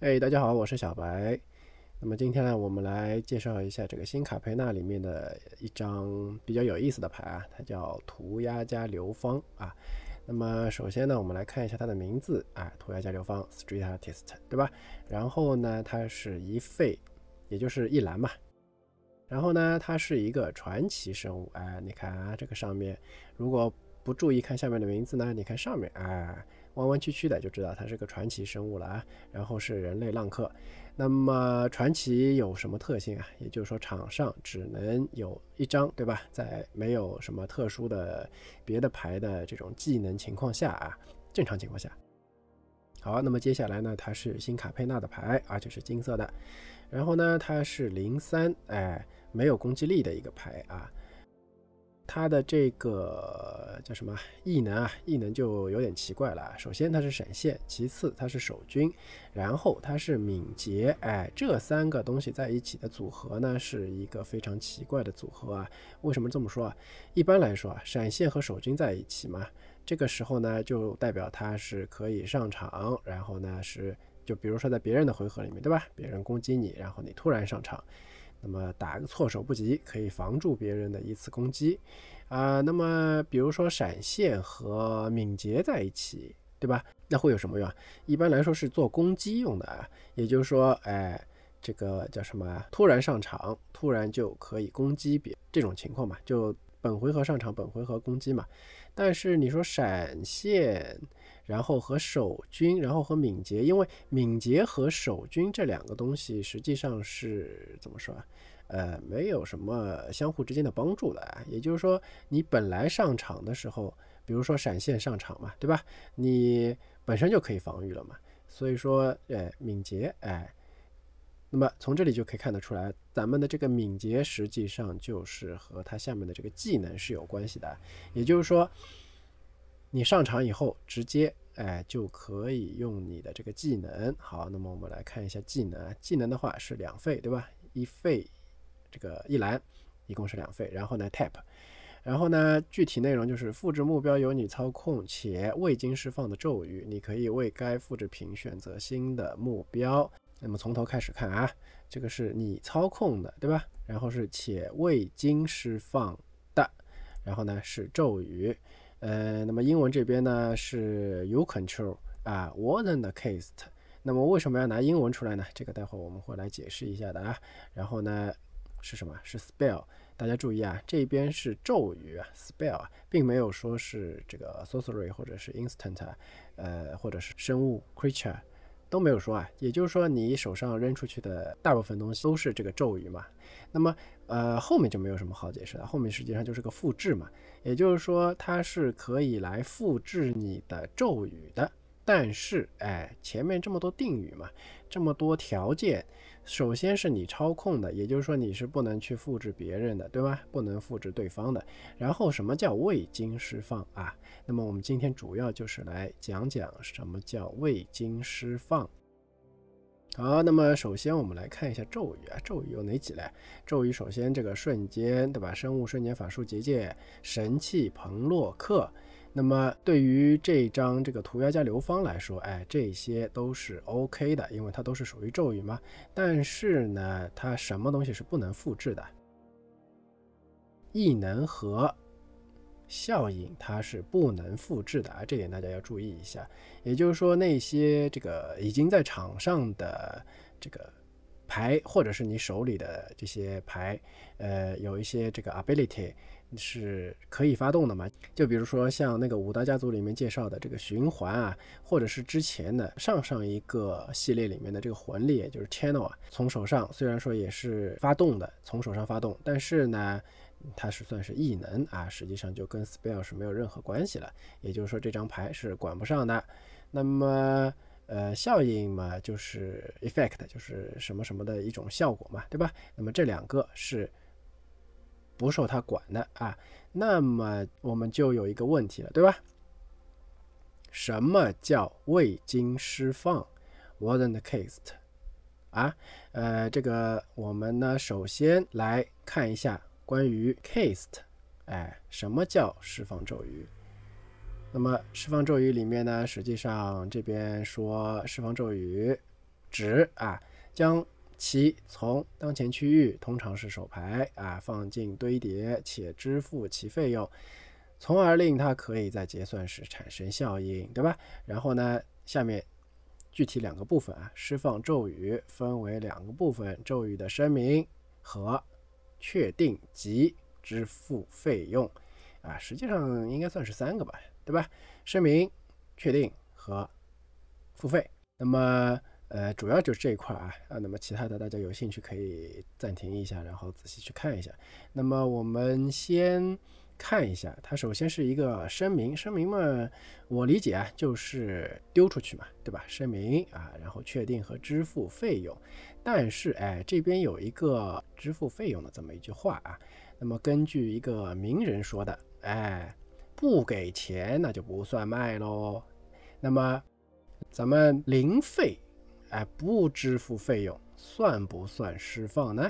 哎，大家好，我是小白。那么今天呢，我们来介绍一下这个新卡佩纳里面的一张比较有意思的牌啊，它叫涂鸦加流芳啊。那么首先呢，我们来看一下它的名字啊，涂鸦加流芳，Street Artist，对吧？然后呢，它是一费，也就是一蓝嘛。然后呢，它是一个传奇生物啊。你看啊，这个上面如果不注意看下面的名字呢，你看上面啊。弯弯曲曲的就知道它是个传奇生物了啊，然后是人类浪客。那么传奇有什么特性啊？也就是说场上只能有一张，对吧？在没有什么特殊的别的牌的这种技能情况下啊，正常情况下。好，那么接下来呢，它是新卡佩纳的牌，而且是金色的。然后呢，它是零三，哎，没有攻击力的一个牌啊。他的这个叫什么异能啊？异能就有点奇怪了。首先它是闪现，其次它是守军，然后它是敏捷。哎，这三个东西在一起的组合呢，是一个非常奇怪的组合啊。为什么这么说啊？一般来说啊，闪现和守军在一起嘛，这个时候呢，就代表他是可以上场，然后呢是就比如说在别人的回合里面，对吧？别人攻击你，然后你突然上场。那么打个措手不及，可以防住别人的一次攻击，啊，那么比如说闪现和敏捷在一起，对吧？那会有什么用？一般来说是做攻击用的，啊，也就是说，哎，这个叫什么？突然上场，突然就可以攻击别这种情况嘛？就本回合上场，本回合攻击嘛？但是你说闪现。然后和守军，然后和敏捷，因为敏捷和守军这两个东西实际上是怎么说啊？呃，没有什么相互之间的帮助的。也就是说，你本来上场的时候，比如说闪现上场嘛，对吧？你本身就可以防御了嘛。所以说，呃，敏捷，哎，那么从这里就可以看得出来，咱们的这个敏捷实际上就是和它下面的这个技能是有关系的。也就是说。你上场以后，直接哎，就可以用你的这个技能。好，那么我们来看一下技能。技能的话是两费，对吧？一费，这个一蓝，一共是两费。然后呢，tap。然后呢，具体内容就是：复制目标由你操控且未经释放的咒语，你可以为该复制品选择新的目标。那么从头开始看啊，这个是你操控的，对吧？然后是且未经释放的，然后呢是咒语。呃，那么英文这边呢是 you control 啊，wasn't c a s e 那么为什么要拿英文出来呢？这个待会我们会来解释一下的啊。然后呢是什么？是 spell。大家注意啊，这边是咒语 spell，并没有说是这个 sorcery 或者是 instant，呃，或者是生物 creature，都没有说啊。也就是说你手上扔出去的大部分东西都是这个咒语嘛。那么呃后面就没有什么好解释的，后面实际上就是个复制嘛。也就是说，它是可以来复制你的咒语的，但是，哎，前面这么多定语嘛，这么多条件，首先是你操控的，也就是说，你是不能去复制别人的，对吧？不能复制对方的。然后，什么叫未经释放啊？那么，我们今天主要就是来讲讲什么叫未经释放。好，那么首先我们来看一下咒语啊，咒语有哪几类？咒语首先这个瞬间对吧？生物瞬间法术结界神器彭洛克。那么对于这张这个涂鸦加流芳来说，哎，这些都是 OK 的，因为它都是属于咒语嘛。但是呢，它什么东西是不能复制的？异能核效应它是不能复制的啊，这点大家要注意一下。也就是说，那些这个已经在场上的这个牌，或者是你手里的这些牌，呃，有一些这个 ability 是可以发动的嘛？就比如说像那个五大家族里面介绍的这个循环啊，或者是之前的上上一个系列里面的这个魂力，就是 channel 啊，从手上虽然说也是发动的，从手上发动，但是呢。它是算是异能啊，实际上就跟 spell 是没有任何关系了。也就是说，这张牌是管不上的。那么，呃，效应嘛，就是 effect，就是什么什么的一种效果嘛，对吧？那么这两个是不受它管的啊。那么我们就有一个问题了，对吧？什么叫未经释放？Wasn't cast 啊？呃，这个我们呢，首先来看一下。关于 cast，哎，什么叫释放咒语？那么释放咒语里面呢，实际上这边说释放咒语指啊，将其从当前区域（通常是手牌）啊放进堆叠且支付其费用，从而令它可以在结算时产生效应，对吧？然后呢，下面具体两个部分啊，释放咒语分为两个部分：咒语的声明和。确定及支付费用，啊，实际上应该算是三个吧，对吧？声明、确定和付费。那么，呃，主要就是这一块啊，啊，那么其他的大家有兴趣可以暂停一下，然后仔细去看一下。那么我们先看一下，它首先是一个声明，声明嘛，我理解啊，就是丢出去嘛，对吧？声明啊，然后确定和支付费用。但是哎，这边有一个支付费用的这么一句话啊。那么根据一个名人说的，哎，不给钱那就不算卖喽。那么咱们零费，哎，不支付费用算不算释放呢？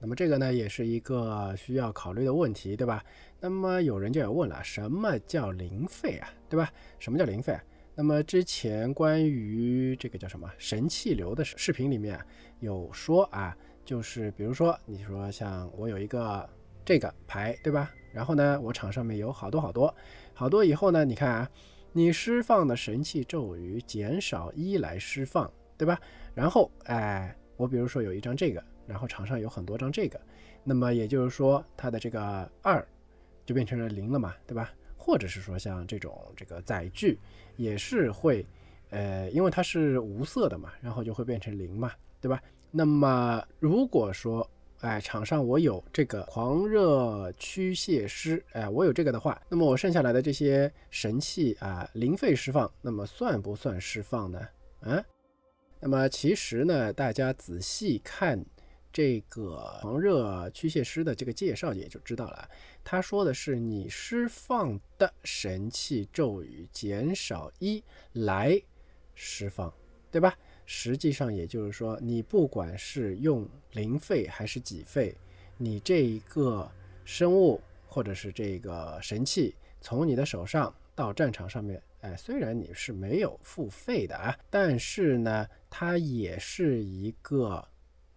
那么这个呢，也是一个需要考虑的问题，对吧？那么有人就要问了，什么叫零费啊？对吧？什么叫零费？啊？那么之前关于这个叫什么神器流的视频里面有说啊，就是比如说你说像我有一个这个牌对吧？然后呢，我场上面有好多好多好多，以后呢，你看啊，你释放的神器咒语减少一来释放对吧？然后哎，我比如说有一张这个，然后场上有很多张这个，那么也就是说它的这个二就变成了零了嘛，对吧？或者是说像这种这个载具，也是会，呃，因为它是无色的嘛，然后就会变成零嘛，对吧？那么如果说，哎，场上我有这个狂热驱泄师，哎，我有这个的话，那么我剩下来的这些神器啊，零费释放，那么算不算释放呢？啊？那么其实呢，大家仔细看。这个狂热驱邪师的这个介绍也就知道了。他说的是你释放的神器咒语减少一来释放，对吧？实际上也就是说，你不管是用零费还是几费，你这一个生物或者是这个神器从你的手上到战场上面，哎，虽然你是没有付费的啊，但是呢，它也是一个。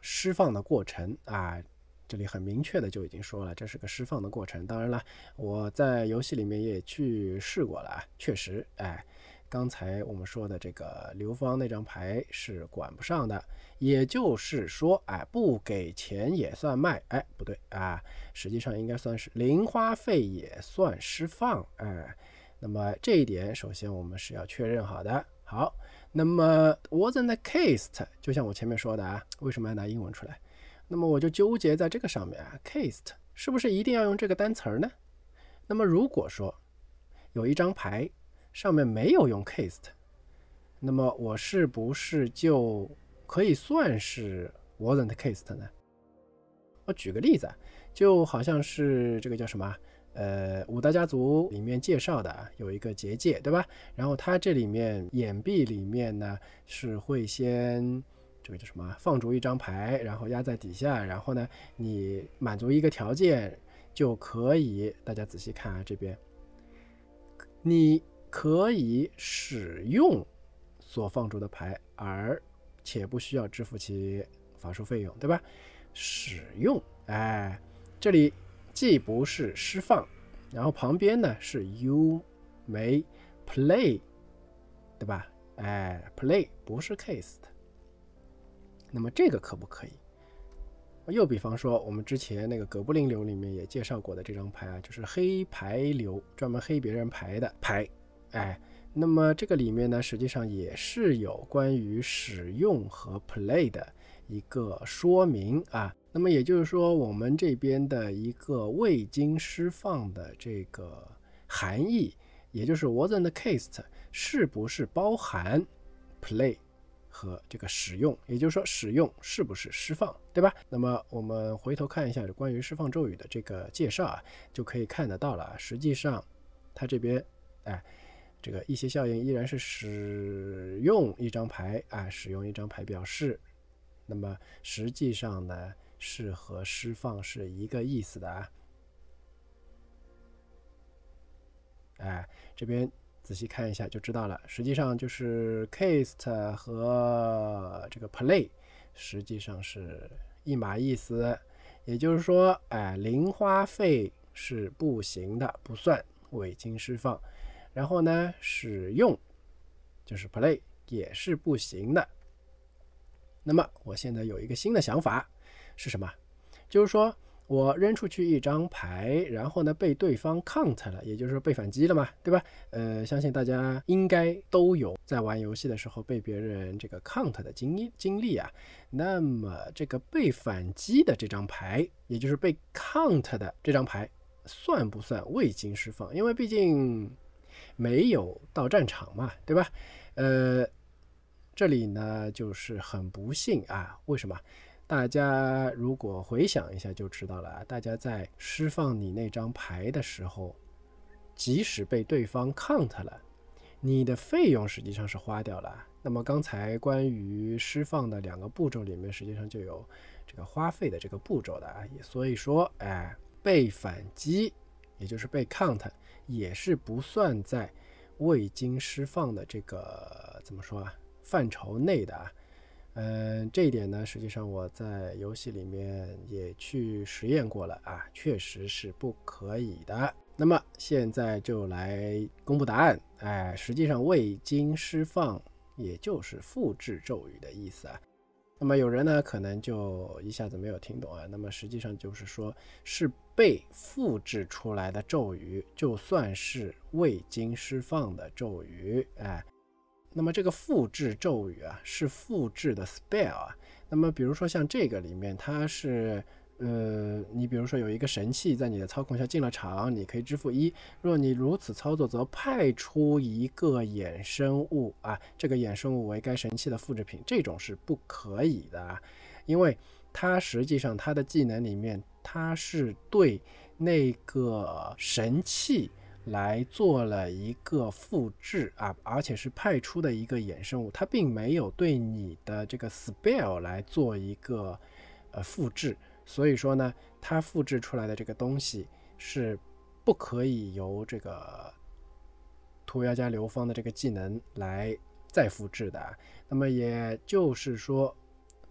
释放的过程啊，这里很明确的就已经说了，这是个释放的过程。当然了，我在游戏里面也去试过了，确实，哎，刚才我们说的这个刘芳那张牌是管不上的，也就是说，哎，不给钱也算卖，哎，不对啊，实际上应该算是零花费也算释放，哎，那么这一点首先我们是要确认好的，好。那么 wasn't the c s s e d 就像我前面说的啊，为什么要拿英文出来？那么我就纠结在这个上面啊 c a s e d 是不是一定要用这个单词儿呢？那么如果说有一张牌上面没有用 c a s e d 那么我是不是就可以算是 wasn't c a s s e d 呢？我举个例子啊。就好像是这个叫什么，呃，五大家族里面介绍的有一个结界，对吧？然后它这里面掩壁里面呢是会先这个叫什么放逐一张牌，然后压在底下，然后呢你满足一个条件就可以，大家仔细看啊，这边你可以使用所放逐的牌，而且不需要支付其法术费用，对吧？使用，哎。这里既不是释放，然后旁边呢是 u may play，对吧？哎，play 不是 case 那么这个可不可以？又比方说，我们之前那个哥布林流里面也介绍过的这张牌啊，就是黑牌流，专门黑别人牌的牌。哎，那么这个里面呢，实际上也是有关于使用和 play 的。一个说明啊，那么也就是说，我们这边的一个未经释放的这个含义，也就是 wasn't cast，是不是包含 play 和这个使用？也就是说，使用是不是释放，对吧？那么我们回头看一下这关于释放咒语的这个介绍啊，就可以看得到了。实际上，它这边哎，这个一些效应依然是使用一张牌啊，使用一张牌表示。那么实际上呢，是和释放是一个意思的啊。哎，这边仔细看一下就知道了。实际上就是 cast 和这个 play 实际上是一码意思。也就是说，哎，零花费是不行的，不算未经释放。然后呢，使用就是 play 也是不行的。那么我现在有一个新的想法，是什么？就是说我扔出去一张牌，然后呢被对方 count 了，也就是说被反击了嘛，对吧？呃，相信大家应该都有在玩游戏的时候被别人这个 count 的经经历啊。那么这个被反击的这张牌，也就是被 count 的这张牌，算不算未经释放？因为毕竟没有到战场嘛，对吧？呃。这里呢，就是很不幸啊。为什么？大家如果回想一下就知道了。大家在释放你那张牌的时候，即使被对方 count 了，你的费用实际上是花掉了。那么刚才关于释放的两个步骤里面，实际上就有这个花费的这个步骤的啊。也所以说，哎，被反击，也就是被 count，也是不算在未经释放的这个怎么说啊？范畴内的啊，嗯，这一点呢，实际上我在游戏里面也去实验过了啊，确实是不可以的。那么现在就来公布答案，哎，实际上未经释放，也就是复制咒语的意思啊。那么有人呢，可能就一下子没有听懂啊。那么实际上就是说，是被复制出来的咒语，就算是未经释放的咒语，哎。那么这个复制咒语啊，是复制的 spell 啊。那么比如说像这个里面，它是呃，你比如说有一个神器在你的操控下进了场，你可以支付一。若你如此操作，则派出一个衍生物啊，这个衍生物为该神器的复制品。这种是不可以的啊，因为它实际上它的技能里面，它是对那个神器。来做了一个复制啊，而且是派出的一个衍生物，它并没有对你的这个 spell 来做一个呃复制，所以说呢，它复制出来的这个东西是不可以由这个涂鸦加流芳的这个技能来再复制的。那么也就是说，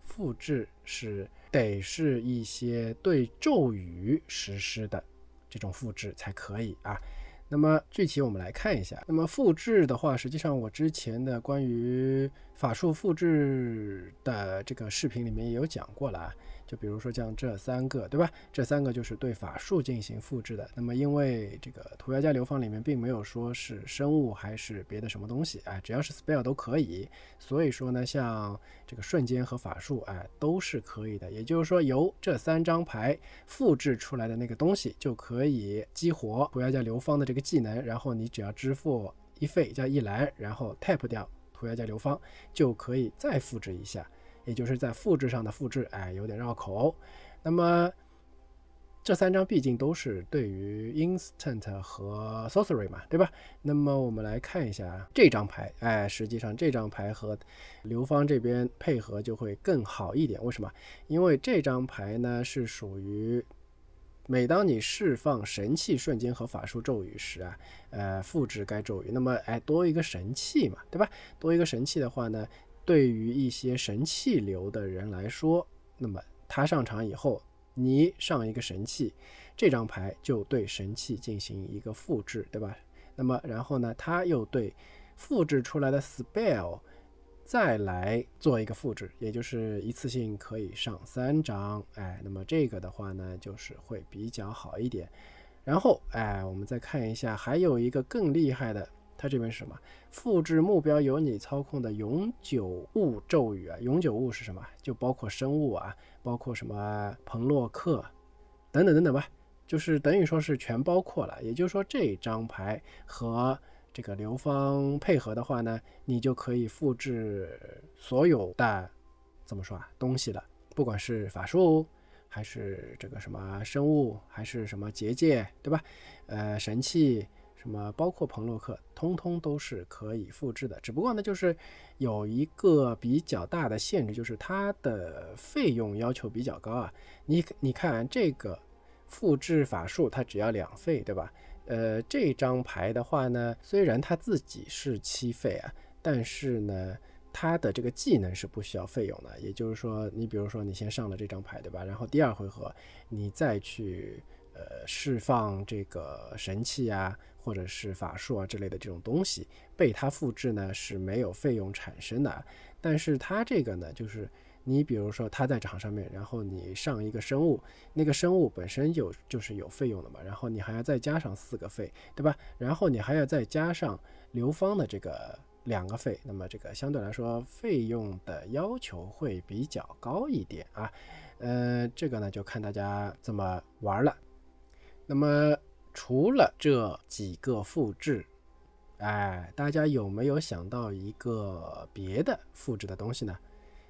复制是得是一些对咒语实施的这种复制才可以啊。那么具体我们来看一下。那么复制的话，实际上我之前的关于法术复制的这个视频里面也有讲过了啊。就比如说像这三个，对吧？这三个就是对法术进行复制的。那么因为这个涂鸦加流放里面并没有说是生物还是别的什么东西，哎，只要是 spell 都可以。所以说呢，像这个瞬间和法术，哎，都是可以的。也就是说，由这三张牌复制出来的那个东西就可以激活涂鸦加流放的这个技能。然后你只要支付一费加一蓝，然后 tap 掉涂鸦加流放，就可以再复制一下。也就是在复制上的复制，哎，有点绕口。那么这三张毕竟都是对于 instant 和 sorcery 嘛，对吧？那么我们来看一下这张牌，哎，实际上这张牌和刘芳这边配合就会更好一点。为什么？因为这张牌呢是属于每当你释放神器、瞬间和法术咒语时啊，呃，复制该咒语。那么，哎，多一个神器嘛，对吧？多一个神器的话呢？对于一些神器流的人来说，那么他上场以后，你上一个神器，这张牌就对神器进行一个复制，对吧？那么然后呢，他又对复制出来的 spell 再来做一个复制，也就是一次性可以上三张，哎，那么这个的话呢，就是会比较好一点。然后，哎，我们再看一下，还有一个更厉害的。它这边是什么？复制目标由你操控的永久物咒语啊，永久物是什么？就包括生物啊，包括什么彭洛克等等等等吧，就是等于说是全包括了。也就是说，这张牌和这个刘芳配合的话呢，你就可以复制所有的怎么说啊东西了，不管是法术还是这个什么生物，还是什么结界，对吧？呃，神器。那么，包括彭洛克，通通都是可以复制的。只不过呢，就是有一个比较大的限制，就是它的费用要求比较高啊。你你看这个复制法术，它只要两费，对吧？呃，这张牌的话呢，虽然它自己是七费啊，但是呢，它的这个技能是不需要费用的。也就是说，你比如说你先上了这张牌，对吧？然后第二回合你再去呃释放这个神器啊。或者是法术啊之类的这种东西被它复制呢是没有费用产生的，但是它这个呢，就是你比如说它在场上面，然后你上一个生物，那个生物本身就就是有费用的嘛，然后你还要再加上四个费，对吧？然后你还要再加上流芳的这个两个费，那么这个相对来说费用的要求会比较高一点啊。呃，这个呢就看大家怎么玩了，那么。除了这几个复制，哎，大家有没有想到一个别的复制的东西呢？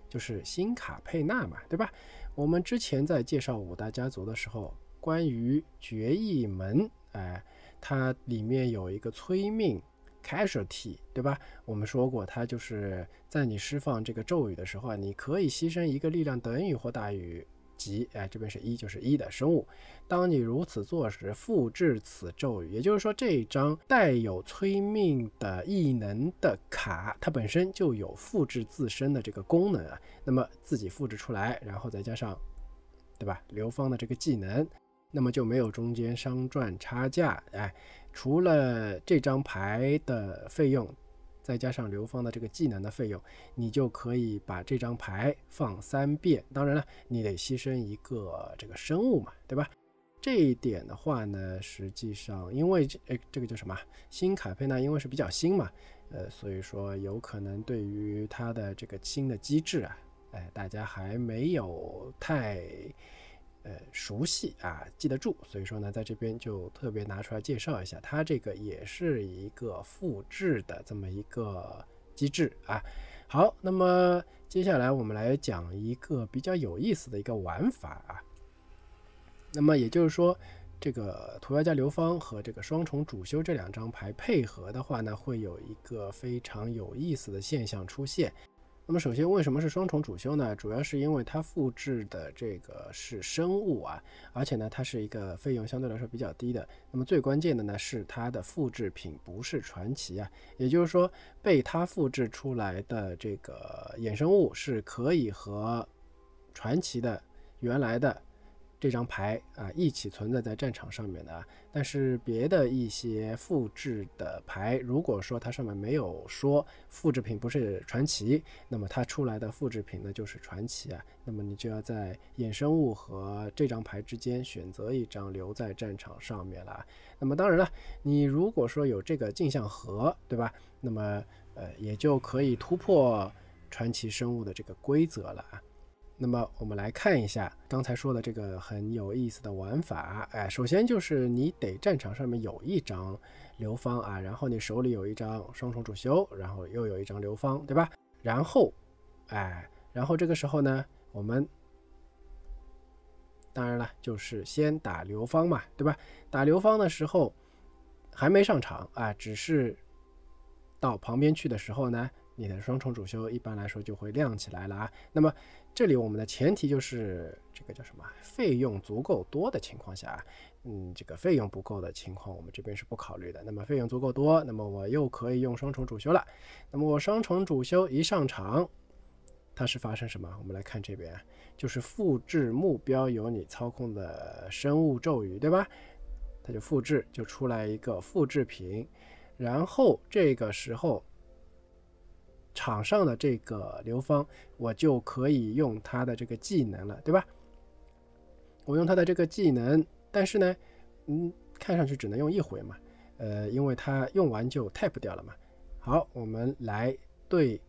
就是新卡佩纳嘛，对吧？我们之前在介绍五大家族的时候，关于决议门，哎，它里面有一个催命 casualty，对吧？我们说过，它就是在你释放这个咒语的时候啊，你可以牺牲一个力量等于或大于。即，哎，这边是一，就是一的生物。当你如此做时，复制此咒语，也就是说，这张带有催命的异能的卡，它本身就有复制自身的这个功能啊。那么自己复制出来，然后再加上，对吧？刘芳的这个技能，那么就没有中间商赚差价。哎，除了这张牌的费用。再加上流放的这个技能的费用，你就可以把这张牌放三遍。当然了，你得牺牲一个这个生物嘛，对吧？这一点的话呢，实际上因为这诶这个叫什么新卡佩纳，因为是比较新嘛，呃，所以说有可能对于它的这个新的机制啊，哎，大家还没有太。呃，熟悉啊，记得住，所以说呢，在这边就特别拿出来介绍一下，它这个也是一个复制的这么一个机制啊。好，那么接下来我们来讲一个比较有意思的一个玩法啊。那么也就是说，这个涂鸦加流芳和这个双重主修这两张牌配合的话呢，会有一个非常有意思的现象出现。那么首先，为什么是双重主修呢？主要是因为它复制的这个是生物啊，而且呢，它是一个费用相对来说比较低的。那么最关键的呢，是它的复制品不是传奇啊，也就是说，被它复制出来的这个衍生物是可以和传奇的原来的。这张牌啊，一起存在在战场上面的。但是别的一些复制的牌，如果说它上面没有说复制品不是传奇，那么它出来的复制品呢就是传奇啊。那么你就要在衍生物和这张牌之间选择一张留在战场上面了。那么当然了，你如果说有这个镜像盒，对吧？那么呃，也就可以突破传奇生物的这个规则了。啊。那么我们来看一下刚才说的这个很有意思的玩法，哎，首先就是你得战场上面有一张流芳啊，然后你手里有一张双重主修，然后又有一张流芳，对吧？然后，哎，然后这个时候呢，我们当然了，就是先打流芳嘛，对吧？打流芳的时候还没上场啊，只是到旁边去的时候呢。你的双重主修一般来说就会亮起来了。那么，这里我们的前提就是这个叫什么？费用足够多的情况下，嗯，这个费用不够的情况，我们这边是不考虑的。那么费用足够多，那么我又可以用双重主修了。那么我双重主修一上场，它是发生什么？我们来看这边，就是复制目标由你操控的生物咒语，对吧？它就复制，就出来一个复制品。然后这个时候。场上的这个刘芳，我就可以用他的这个技能了，对吧？我用他的这个技能，但是呢，嗯，看上去只能用一回嘛，呃，因为它用完就 tap 掉了嘛。好，我们来对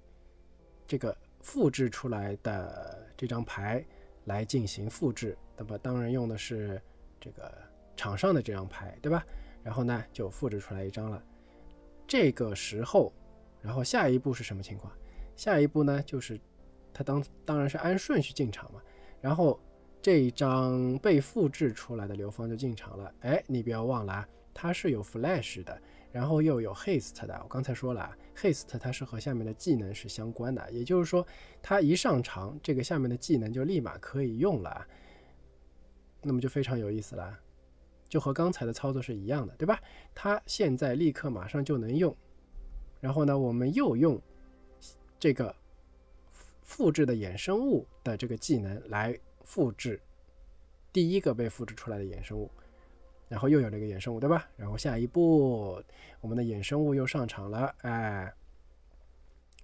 这个复制出来的这张牌来进行复制，那么当然用的是这个场上的这张牌，对吧？然后呢，就复制出来一张了，这个时候。然后下一步是什么情况？下一步呢，就是他当当然是按顺序进场嘛。然后这一张被复制出来的刘芳就进场了。哎，你不要忘了啊，它是有 flash 的，然后又有 haste 的。我刚才说了，haste 啊它是和下面的技能是相关的，也就是说，它一上场，这个下面的技能就立马可以用了。那么就非常有意思了，就和刚才的操作是一样的，对吧？它现在立刻马上就能用。然后呢，我们又用这个复制的衍生物的这个技能来复制第一个被复制出来的衍生物，然后又有这个衍生物，对吧？然后下一步，我们的衍生物又上场了，哎，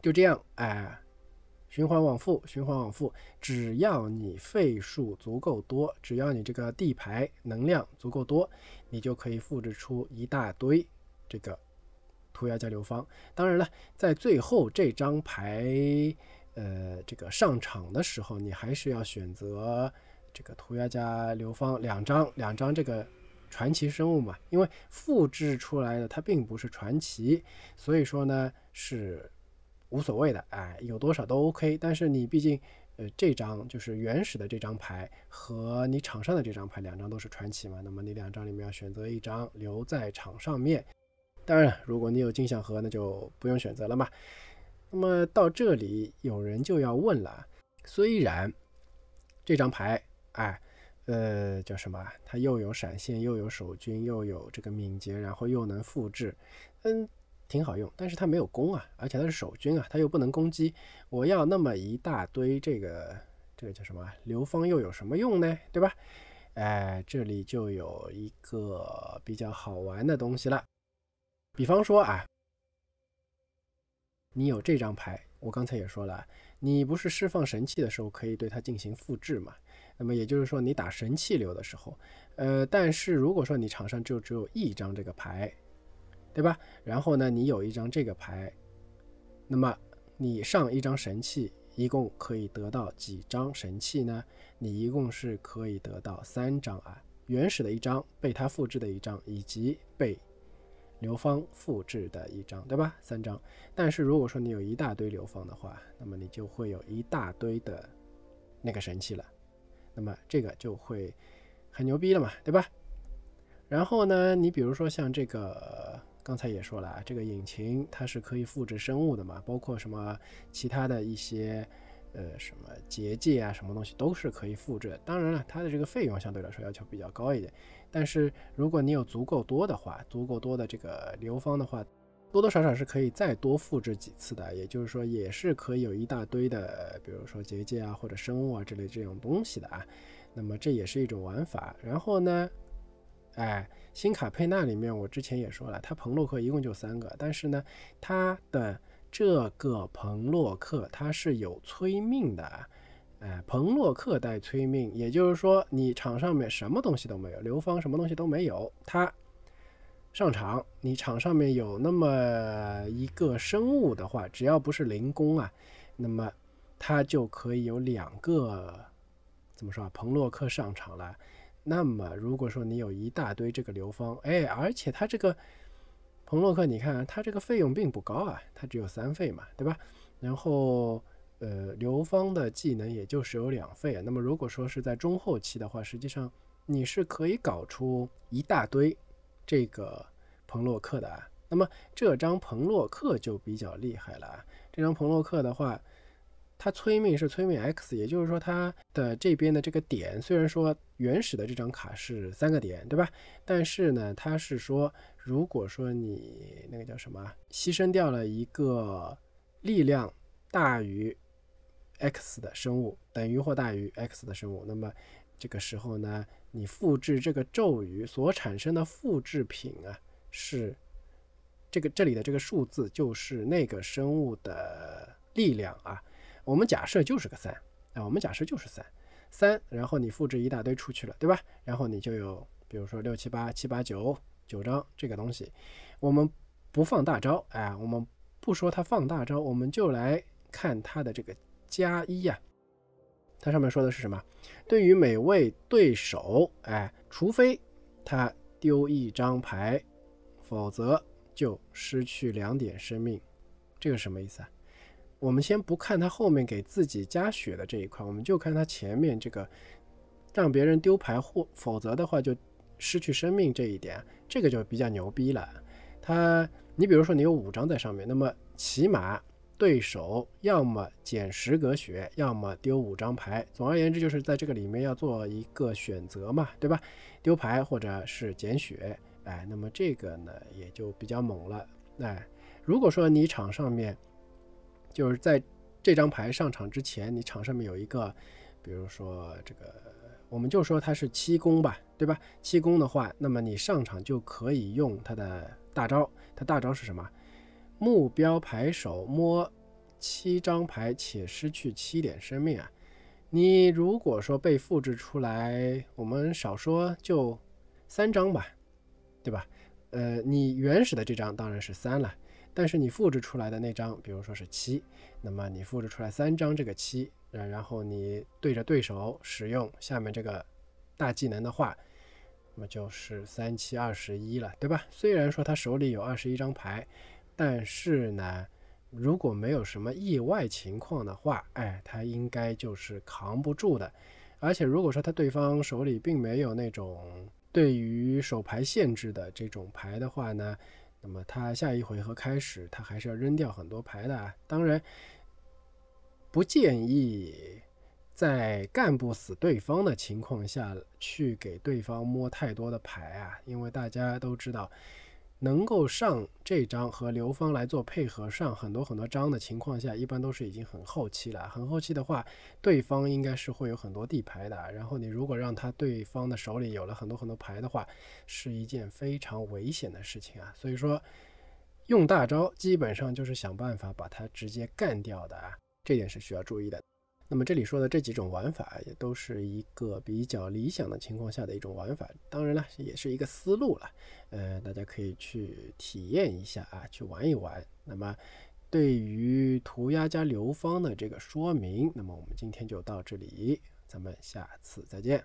就这样，哎，循环往复，循环往复，只要你费数足够多，只要你这个地牌能量足够多，你就可以复制出一大堆这个。涂鸦加流芳，当然了，在最后这张牌呃这个上场的时候，你还是要选择这个涂鸦加流芳两张两张这个传奇生物嘛，因为复制出来的它并不是传奇，所以说呢是无所谓的哎，有多少都 OK，但是你毕竟呃这张就是原始的这张牌和你场上的这张牌两张都是传奇嘛，那么你两张里面要选择一张留在场上面。当然，如果你有镜像盒，那就不用选择了嘛。那么到这里，有人就要问了：虽然这张牌，哎，呃，叫什么？它又有闪现，又有守军，又有这个敏捷，然后又能复制，嗯，挺好用。但是它没有攻啊，而且它是守军啊，它又不能攻击。我要那么一大堆这个这个叫什么流芳又有什么用呢？对吧？哎，这里就有一个比较好玩的东西了。比方说啊，你有这张牌，我刚才也说了，你不是释放神器的时候可以对它进行复制嘛？那么也就是说，你打神器流的时候，呃，但是如果说你场上就只有一张这个牌，对吧？然后呢，你有一张这个牌，那么你上一张神器，一共可以得到几张神器呢？你一共是可以得到三张啊，原始的一张，被它复制的一张，以及被。流放复制的一张，对吧？三张。但是如果说你有一大堆流放的话，那么你就会有一大堆的那个神器了，那么这个就会很牛逼了嘛，对吧？然后呢，你比如说像这个，刚才也说了啊，这个引擎它是可以复制生物的嘛，包括什么其他的一些呃什么结界啊，什么东西都是可以复制。当然了，它的这个费用相对来说要求比较高一点。但是如果你有足够多的话，足够多的这个流方的话，多多少少是可以再多复制几次的，也就是说也是可以有一大堆的，比如说结界啊或者生物啊之类这种东西的啊。那么这也是一种玩法。然后呢，哎，新卡佩纳里面我之前也说了，它彭洛克一共就三个，但是呢，它的这个彭洛克它是有催命的。哎，彭洛克带催命，也就是说你场上面什么东西都没有，刘芳什么东西都没有，他上场，你场上面有那么一个生物的话，只要不是零工啊，那么他就可以有两个怎么说啊？彭洛克上场了，那么如果说你有一大堆这个刘芳，哎，而且他这个彭洛克，你看他这个费用并不高啊，他只有三费嘛，对吧？然后。呃，刘芳的技能也就是有两费啊。那么如果说是在中后期的话，实际上你是可以搞出一大堆这个彭洛克的啊。那么这张彭洛克就比较厉害了啊。这张彭洛克的话，它催命是催命 X，也就是说它的这边的这个点，虽然说原始的这张卡是三个点，对吧？但是呢，它是说如果说你那个叫什么，牺牲掉了一个力量大于。x 的生物等于或大于 x 的生物，那么这个时候呢，你复制这个咒语所产生的复制品啊，是这个这里的这个数字就是那个生物的力量啊。我们假设就是个三啊，我们假设就是三三，然后你复制一大堆出去了，对吧？然后你就有比如说六七八七八九九张这个东西。我们不放大招，哎，我们不说它放大招，我们就来看它的这个。加一呀！它上面说的是什么？对于每位对手，哎，除非他丢一张牌，否则就失去两点生命。这个什么意思啊？我们先不看他后面给自己加血的这一块，我们就看他前面这个，让别人丢牌或否则的话就失去生命这一点，这个就比较牛逼了。他，你比如说你有五张在上面，那么起码。对手要么减十格血，要么丢五张牌。总而言之，就是在这个里面要做一个选择嘛，对吧？丢牌或者是减血，哎，那么这个呢也就比较猛了。哎，如果说你场上面就是在这张牌上场之前，你场上面有一个，比如说这个，我们就说他是七公吧，对吧？七公的话，那么你上场就可以用他的大招，他大招是什么？目标牌手摸七张牌且失去七点生命啊！你如果说被复制出来，我们少说就三张吧，对吧？呃，你原始的这张当然是三了，但是你复制出来的那张，比如说是七，那么你复制出来三张这个七，啊，然后你对着对手使用下面这个大技能的话，那么就是三七二十一了，对吧？虽然说他手里有二十一张牌。但是呢，如果没有什么意外情况的话，哎，他应该就是扛不住的。而且如果说他对方手里并没有那种对于手牌限制的这种牌的话呢，那么他下一回合开始，他还是要扔掉很多牌的。当然，不建议在干不死对方的情况下去给对方摸太多的牌啊，因为大家都知道。能够上这张和刘芳来做配合，上很多很多张的情况下，一般都是已经很后期了。很后期的话，对方应该是会有很多地牌的。然后你如果让他对方的手里有了很多很多牌的话，是一件非常危险的事情啊。所以说，用大招基本上就是想办法把他直接干掉的啊，这点是需要注意的。那么这里说的这几种玩法也都是一个比较理想的情况下的一种玩法，当然了，也是一个思路了。呃，大家可以去体验一下啊，去玩一玩。那么对于涂鸦加流芳的这个说明，那么我们今天就到这里，咱们下次再见。